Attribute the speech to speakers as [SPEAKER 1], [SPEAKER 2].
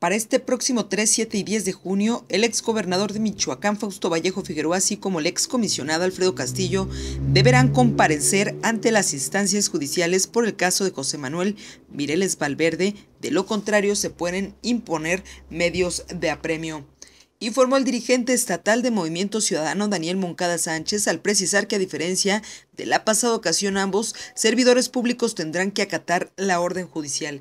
[SPEAKER 1] Para este próximo 3, 7 y 10 de junio, el exgobernador de Michoacán, Fausto Vallejo Figueroa, así como el excomisionado Alfredo Castillo, deberán comparecer ante las instancias judiciales por el caso de José Manuel Mireles Valverde. De lo contrario, se pueden imponer medios de apremio informó el dirigente estatal de Movimiento Ciudadano Daniel Moncada Sánchez al precisar que a diferencia de la pasada ocasión ambos servidores públicos tendrán que acatar la orden judicial.